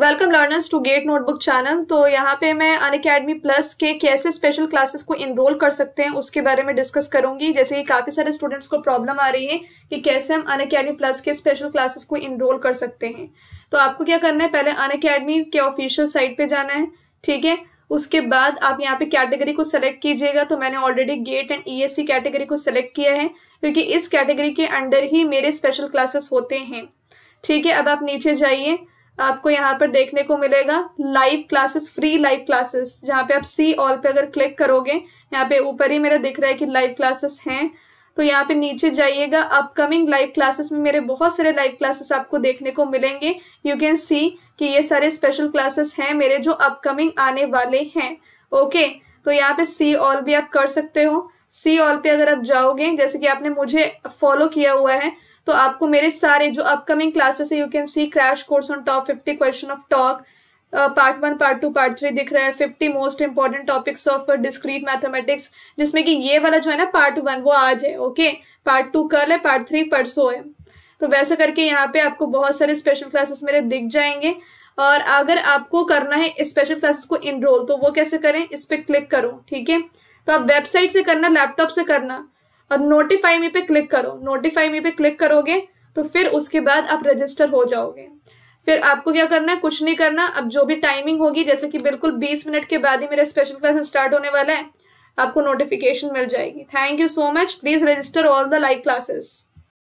welcome learners to GATE notebook channel तो यहाँ पे मैं अन अकेडमी प्लस के कैसे स्पेशल क्लासेस को इनरोल कर सकते हैं उसके बारे में डिस्कस करूंगी जैसे कि काफ़ी सारे स्टूडेंट्स को प्रॉब्लम आ रही है कि कैसे हम अन अकेडमी प्लस के स्पेशल क्लासेस को इनरोल कर सकते हैं तो आपको क्या करना है पहले अन अकेडमी के ऑफिशियल साइट पर जाना है ठीक है उसके बाद आप यहाँ पे कैटेगरी को सेलेक्ट कीजिएगा तो मैंने already GATE and C category को सेलेक्ट किया है क्योंकि इस कैटेगरी के अंडर ही मेरे स्पेशल क्लासेस होते हैं ठीक है अब आप नीचे जाइए आपको यहाँ पर देखने को मिलेगा live classes free live classes जहाँ पे आप सी ऑल पे अगर क्लिक करोगे यहाँ पे ऊपर ही मेरा दिख रहा है कि लाइव क्लासेस हैं तो यहाँ पे नीचे जाइएगा अपकमिंग लाइव क्लासेस में मेरे बहुत सारे लाइव क्लासेस आपको देखने को मिलेंगे यू कैन सी कि ये सारे स्पेशल क्लासेस हैं मेरे जो अपकमिंग आने वाले हैं ओके तो यहाँ पे सी ऑल भी आप कर सकते हो सी ऑल पे अगर आप जाओगे जैसे कि आपने मुझे फॉलो किया हुआ है तो आपको मेरे सारे जो अपकमिंग क्लासेस है you can see crash course on top fifty question of TOC part one part two part three दिख रहा है fifty most important topics of discrete mathematics जिसमें कि ये वाला जो है ना पार्ट वन वो आज है ओके पार्ट टू कल है पार्ट थ्री परसों है तो वैसे करके यहाँ पे आपको बहुत सारे स्पेशल क्लासेस मेरे दिख जाएंगे और अगर आपको करना है स्पेशल क्लासेस को इनरोल तो वो कैसे करें इस पर क्लिक करो ठीक है तो आप वेबसाइट से करना लैपटॉप से करना और नोटिफाई मी पे क्लिक करो नोटिफाई मी पे क्लिक करोगे तो फिर उसके बाद आप रजिस्टर हो जाओगे फिर आपको क्या करना है कुछ नहीं करना अब जो भी टाइमिंग होगी जैसे कि बिल्कुल 20 मिनट के बाद ही मेरा स्पेशल क्लास स्टार्ट होने वाला है आपको नोटिफिकेशन मिल जाएगी thank you so much please register all the live classes